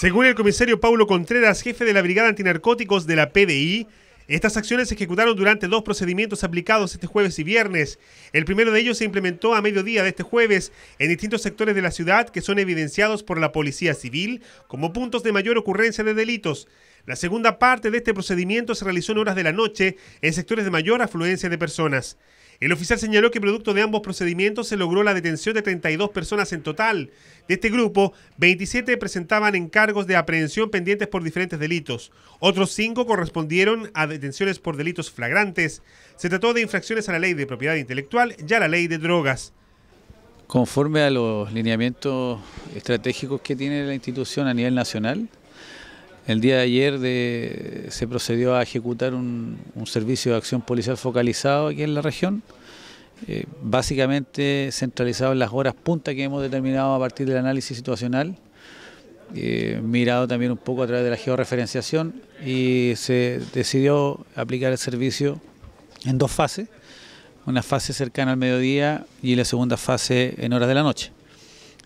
Según el comisario Paulo Contreras, jefe de la Brigada Antinarcóticos de la PDI, estas acciones se ejecutaron durante dos procedimientos aplicados este jueves y viernes. El primero de ellos se implementó a mediodía de este jueves en distintos sectores de la ciudad que son evidenciados por la Policía Civil como puntos de mayor ocurrencia de delitos. La segunda parte de este procedimiento se realizó en horas de la noche en sectores de mayor afluencia de personas. El oficial señaló que producto de ambos procedimientos se logró la detención de 32 personas en total. De este grupo, 27 presentaban encargos de aprehensión pendientes por diferentes delitos. Otros 5 correspondieron a detenciones por delitos flagrantes. Se trató de infracciones a la ley de propiedad intelectual y a la ley de drogas. Conforme a los lineamientos estratégicos que tiene la institución a nivel nacional, el día de ayer se procedió a ejecutar un, un, servicio de acción policial focalizado aquí en la región, eh, básicamente centralizado en las horas punta que hemos determinado a partir del análisis situacional, eh, mirado también un poco a través de la georreferenciación y se decidió aplicar el servicio en dos fases, una fase cercana al mediodía y la segunda fase en horas de la noche.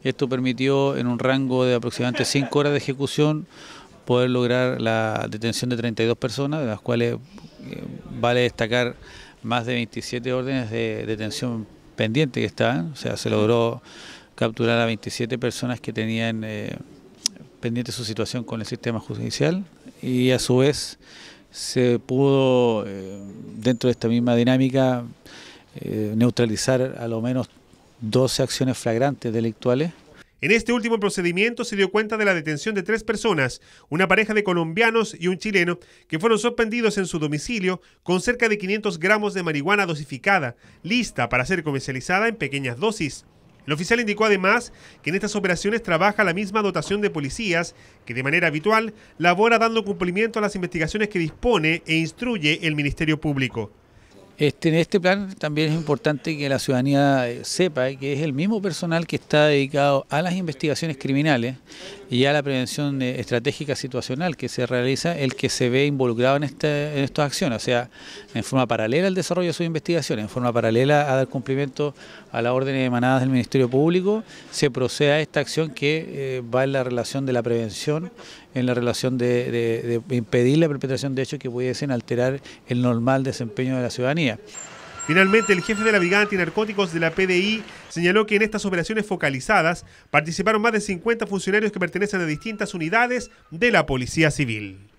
Esto permitió en un rango de aproximadamente 5 horas de ejecución poder lograr la detención de 32 personas, de las cuales eh, vale destacar más de 27 órdenes de detención pendientes que estaban, o sea, se logró capturar a 27 personas que tenían eh, pendiente su situación con el sistema judicial y a su vez se pudo, eh, dentro de esta misma dinámica, eh, neutralizar a lo menos 12 acciones flagrantes delictuales en este último procedimiento se dio cuenta de la detención de tres personas, una pareja de colombianos y un chileno, que fueron sorprendidos en su domicilio con cerca de 500 gramos de marihuana dosificada, lista para ser comercializada en pequeñas dosis. El oficial indicó además que en estas operaciones trabaja la misma dotación de policías que de manera habitual labora dando cumplimiento a las investigaciones que dispone e instruye el Ministerio Público. Este, en este plan también es importante que la ciudadanía eh, sepa que es el mismo personal que está dedicado a las investigaciones criminales y a la prevención eh, estratégica situacional que se realiza, el que se ve involucrado en, este, en estas acciones, o sea, en forma paralela al desarrollo de sus investigaciones, en forma paralela a dar cumplimiento a las órdenes emanadas del Ministerio Público, se procede a esta acción que eh, va en la relación de la prevención, en la relación de impedir la perpetración de hechos que pudiesen alterar el normal desempeño de la ciudadanía. Finalmente, el jefe de la Brigada Antinarcóticos de la PDI señaló que en estas operaciones focalizadas participaron más de 50 funcionarios que pertenecen a distintas unidades de la Policía Civil.